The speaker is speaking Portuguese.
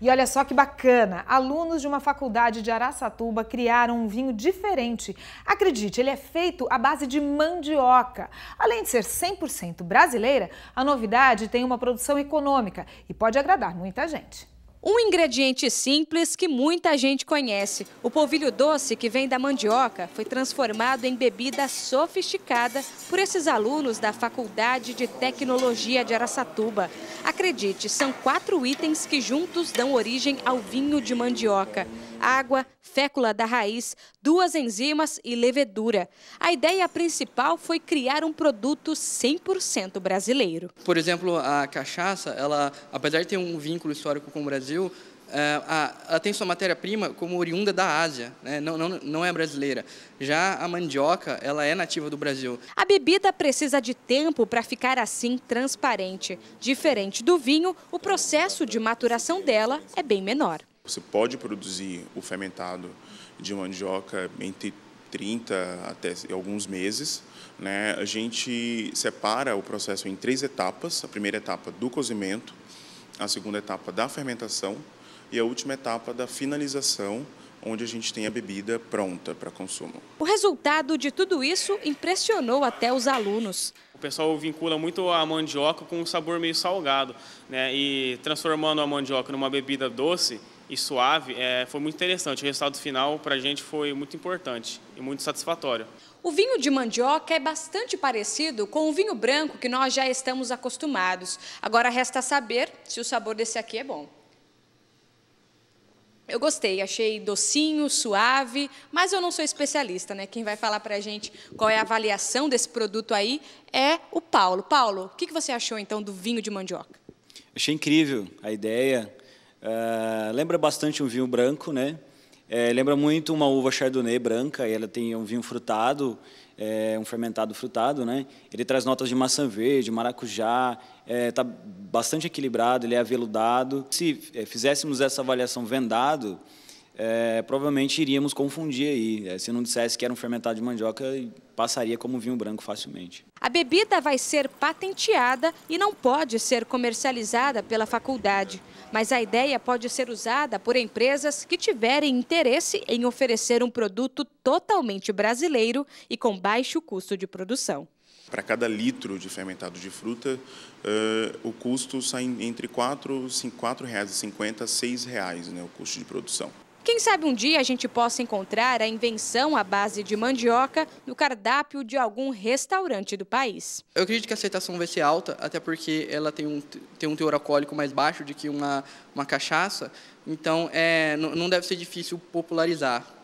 E olha só que bacana! Alunos de uma faculdade de Araçatuba criaram um vinho diferente. Acredite, ele é feito à base de mandioca. Além de ser 100% brasileira, a novidade tem uma produção econômica e pode agradar muita gente. Um ingrediente simples que muita gente conhece. O polvilho doce, que vem da mandioca, foi transformado em bebida sofisticada por esses alunos da Faculdade de Tecnologia de Araçatuba. Acredite, são quatro itens que juntos dão origem ao vinho de mandioca. Água, fécula da raiz, duas enzimas e levedura. A ideia principal foi criar um produto 100% brasileiro. Por exemplo, a cachaça, ela, apesar de ter um vínculo histórico com o Brasil, Brasil, é, ela tem sua matéria-prima como oriunda da Ásia, né? não, não, não é brasileira. Já a mandioca, ela é nativa do Brasil. A bebida precisa de tempo para ficar assim transparente. Diferente do vinho, o processo de maturação dela é bem menor. Você pode produzir o fermentado de mandioca entre 30 até alguns meses. Né? A gente separa o processo em três etapas. A primeira etapa do cozimento, a segunda etapa da fermentação e a última etapa da finalização, onde a gente tem a bebida pronta para consumo. O resultado de tudo isso impressionou até os alunos. O pessoal vincula muito a mandioca com um sabor meio salgado, né? E transformando a mandioca numa bebida doce, e suave, é, foi muito interessante. O resultado final para a gente foi muito importante e muito satisfatório. O vinho de mandioca é bastante parecido com o vinho branco que nós já estamos acostumados. Agora resta saber se o sabor desse aqui é bom. Eu gostei, achei docinho, suave, mas eu não sou especialista, né? Quem vai falar para a gente qual é a avaliação desse produto aí é o Paulo. Paulo, o que você achou então do vinho de mandioca? Achei incrível a ideia, ah, lembra bastante um vinho branco, né? É, lembra muito uma uva chardonnay branca, ela tem um vinho frutado, é, um fermentado frutado, né? Ele traz notas de maçã verde, maracujá, está é, tá bastante equilibrado, ele é aveludado. Se é, fizéssemos essa avaliação vendado, é, provavelmente iríamos confundir aí. É, se não dissesse que era um fermentado de mandioca, passaria como vinho branco facilmente. A bebida vai ser patenteada e não pode ser comercializada pela faculdade. Mas a ideia pode ser usada por empresas que tiverem interesse em oferecer um produto totalmente brasileiro e com baixo custo de produção. Para cada litro de fermentado de fruta, uh, o custo sai entre R$ 4,50 a R$ 6,00 né, o custo de produção. Quem sabe um dia a gente possa encontrar a invenção à base de mandioca no cardápio de algum restaurante do país. Eu acredito que a aceitação vai ser alta, até porque ela tem um, tem um teor alcoólico mais baixo do que uma, uma cachaça, então é, não deve ser difícil popularizar.